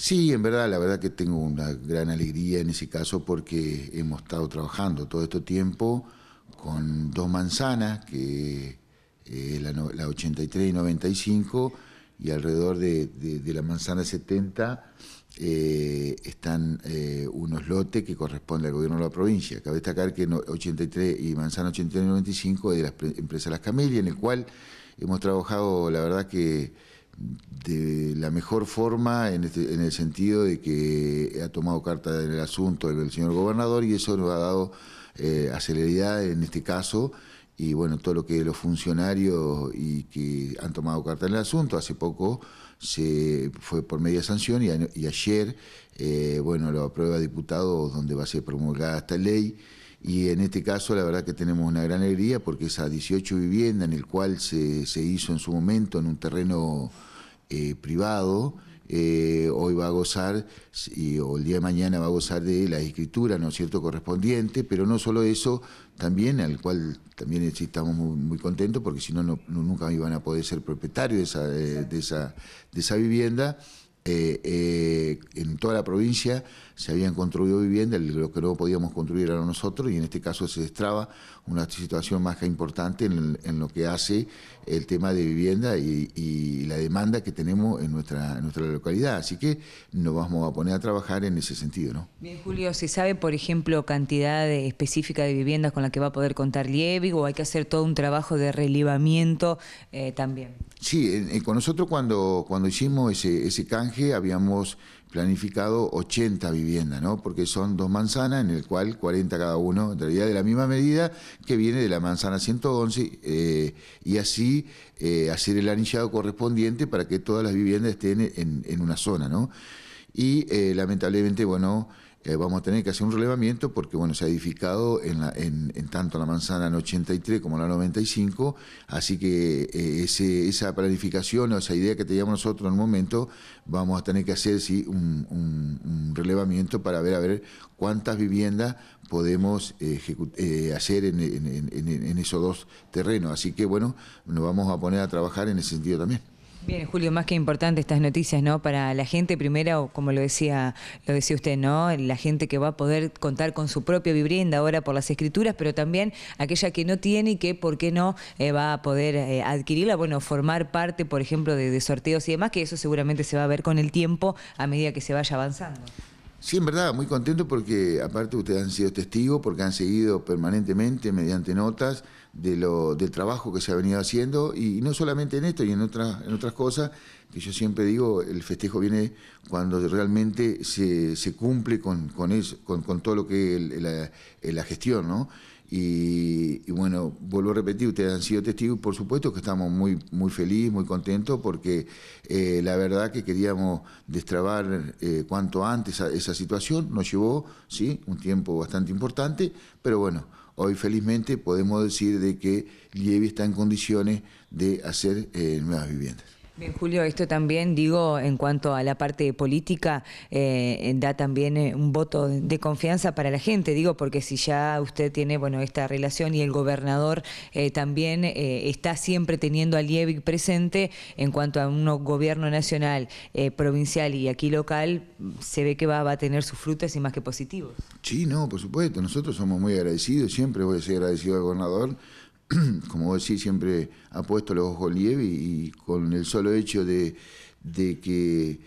Sí, en verdad, la verdad que tengo una gran alegría en ese caso porque hemos estado trabajando todo este tiempo con dos manzanas, que eh, la, 83 y 95, y alrededor de, la manzana 70 eh, están eh, unos lotes que corresponden al gobierno de la provincia. Cabe destacar que 83 y manzana 83 y 95 es de la empresa Las Camelias, en el cual hemos trabajado, la verdad que de la mejor forma este, en, el sentido de que ha tomado carta en el asunto el, señor gobernador y eso nos ha dado eh, en este caso y bueno, todo lo que los funcionarios y que han tomado carta en el asunto, hace poco se fue por media sanción y, ayer, eh, bueno, lo aprueba diputado donde va a ser promulgada esta ley. Y en este caso la verdad que tenemos una gran alegría porque esa 18 vivienda en el cual se, hizo en su momento en un terreno eh, privado, eh, hoy va a gozar, y, o el día de mañana va a gozar de la escritura, ¿no cierto?, correspondiente, pero no solo eso, también, al cual también estamos muy, contentos, porque si no, no, nunca iban a poder ser propietarios de esa, eh, de esa, de esa vivienda, eh, eh, en toda la provincia se habían construido viviendas, lo que no podíamos construir era nosotros, y en este caso se destraba una situación más que importante en, lo que hace el tema de vivienda y, la demanda que tenemos en nuestra, nuestra localidad. Así que nos vamos a poner a trabajar en ese sentido. ¿no? Bien, Julio, ¿se sabe, por ejemplo, cantidad específica de viviendas con la que va a poder contar Lievig o hay que hacer todo un trabajo de relevamiento eh, también? Sí, con nosotros cuando, cuando hicimos ese canje, habíamos planificado 80 viviendas, ¿no? Porque son dos manzanas, en el cual 40 cada uno, en realidad de la misma medida que viene de la manzana 111, eh, y así eh, hacer el anillado correspondiente para que todas las viviendas estén en, una zona, ¿no? Y eh, lamentablemente, bueno, eh, vamos a tener que hacer un relevamiento porque bueno, se ha edificado en, la, en, tanto la manzana en 83 como la 95, así que eh, ese, esa planificación o esa idea que teníamos nosotros en el momento, vamos a tener que hacer sí, un, relevamiento para ver a ver cuántas viviendas podemos eh, hacer en, en esos dos terrenos. Así que bueno, nos vamos a poner a trabajar en ese sentido también. Bien, Julio, más que importante estas noticias, ¿no? Para la gente, primero, como lo decía, lo decía usted, ¿no? La gente que va a poder contar con su propia vivienda ahora por las escrituras, pero también aquella que no tiene y que, ¿por qué no?, eh, va a poder eh, adquirirla, bueno, formar parte, por ejemplo, de sorteos y demás, que eso seguramente se va a ver con el tiempo a medida que se vaya avanzando. Sí, en verdad, muy contento porque aparte ustedes han sido testigos, porque han seguido permanentemente mediante notas de lo, del trabajo que se ha venido haciendo y, no solamente en esto y en otras, en otras cosas, que yo siempre digo, el festejo viene cuando realmente se, se cumple con, eso, con, todo lo que es la, la, gestión, ¿no? Y, bueno, vuelvo a repetir, ustedes han sido testigos, por supuesto que estamos muy, muy felices, muy contentos, porque eh, la verdad que queríamos destrabar eh, cuanto antes esa situación, nos llevó sí, un tiempo bastante importante, pero bueno, hoy felizmente podemos decir de que Lievi está en condiciones de hacer eh, nuevas viviendas. Bien, Julio, esto también, digo, en cuanto a la parte política, eh, da también eh, un voto de confianza para la gente, digo, porque si ya usted tiene, bueno, esta relación y el gobernador eh, también está siempre teniendo a Liebig presente en cuanto a un gobierno nacional, provincial y aquí local, se ve que va, a tener sus frutas y más que positivos. Sí, no, por supuesto, nosotros somos muy agradecidos, siempre voy a ser agradecido al gobernador, como vos decís, siempre ha puesto los ojos en y, con el solo hecho de, que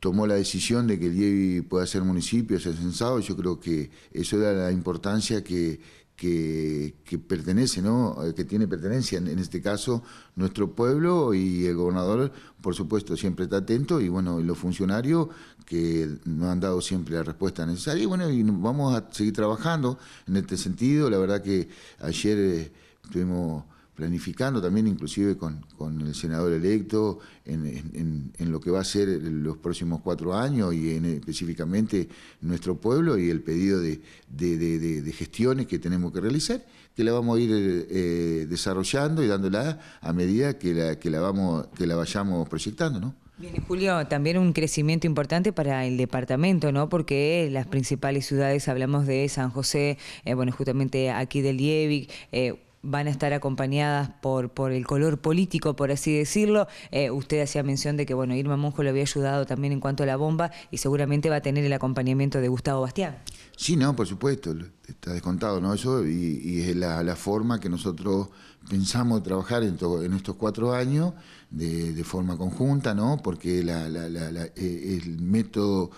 tomó la decisión de que Lievi pueda ser municipio, ser censado, yo creo que eso da la importancia que, que, pertenece, ¿no? Eh, que tiene pertenencia, en, este caso, nuestro pueblo y el gobernador, por supuesto, siempre está atento y bueno, los funcionarios que nos han dado siempre la respuesta necesaria y bueno, y vamos a seguir trabajando en este sentido, la verdad que ayer... Eh, estuvimos planificando también inclusive con, el senador electo en, lo que va a ser los próximos cuatro años y específicamente nuestro pueblo y el pedido de, gestiones que tenemos que realizar, que la vamos a ir eh, desarrollando y dándola a medida que la, que la, vamos, que la vayamos proyectando. ¿no? Bien, Julio, también un crecimiento importante para el departamento, ¿no? Porque las principales ciudades, hablamos de San José, eh, bueno, justamente aquí del Lievic, eh, van a estar acompañadas por, por el color político, por así decirlo. Eh, usted hacía mención de que bueno, Irma Monjo le había ayudado también en cuanto a la bomba y seguramente va a tener el acompañamiento de Gustavo Bastián. Sí, no, por supuesto, está descontado, ¿no? Eso y, es la, forma que nosotros pensamos trabajar en, en estos cuatro años de, de, forma conjunta, ¿no? Porque eh, el método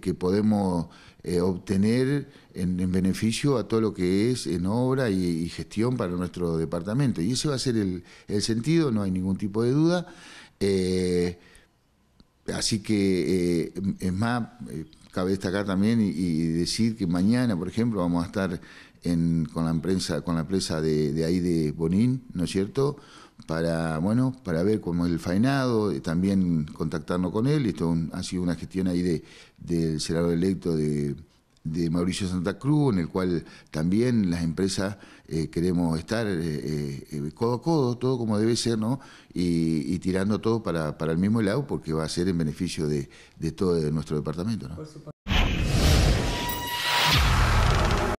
que, podemos eh, obtener en, beneficio a todo lo que es en obra y, gestión para nuestro departamento. Y ese va a ser el, el sentido, no hay ningún tipo de duda. Eh, así que, eh, es más, cabe destacar también y, decir que mañana, por ejemplo, vamos a estar en, con la prensa, con la empresa de, de ahí de Bonín, ¿no es cierto? para, bueno, para ver cómo es el faenado, eh, también contactarnos con él. Esto ha sido una gestión ahí de, del senador electo de, de, Mauricio Santa Cruz, en el cual también las empresas eh, queremos estar eh, codo a codo, todo como debe ser, ¿no? Y, tirando todo para, para, el mismo lado, porque va a ser en beneficio de, de todo nuestro departamento, ¿no?